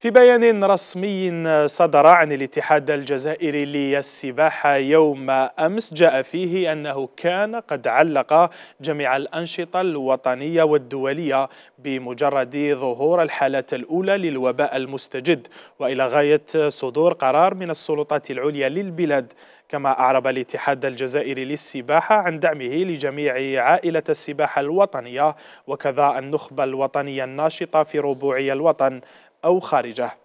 في بيان رسمي صدر عن الاتحاد الجزائري للسباحة يوم أمس جاء فيه أنه كان قد علق جميع الأنشطة الوطنية والدولية بمجرد ظهور الحالة الأولى للوباء المستجد وإلى غاية صدور قرار من السلطات العليا للبلاد كما أعرب الاتحاد الجزائري للسباحة عن دعمه لجميع عائلة السباحة الوطنية وكذا النخبة الوطنية الناشطة في ربوعي الوطن أو خارجه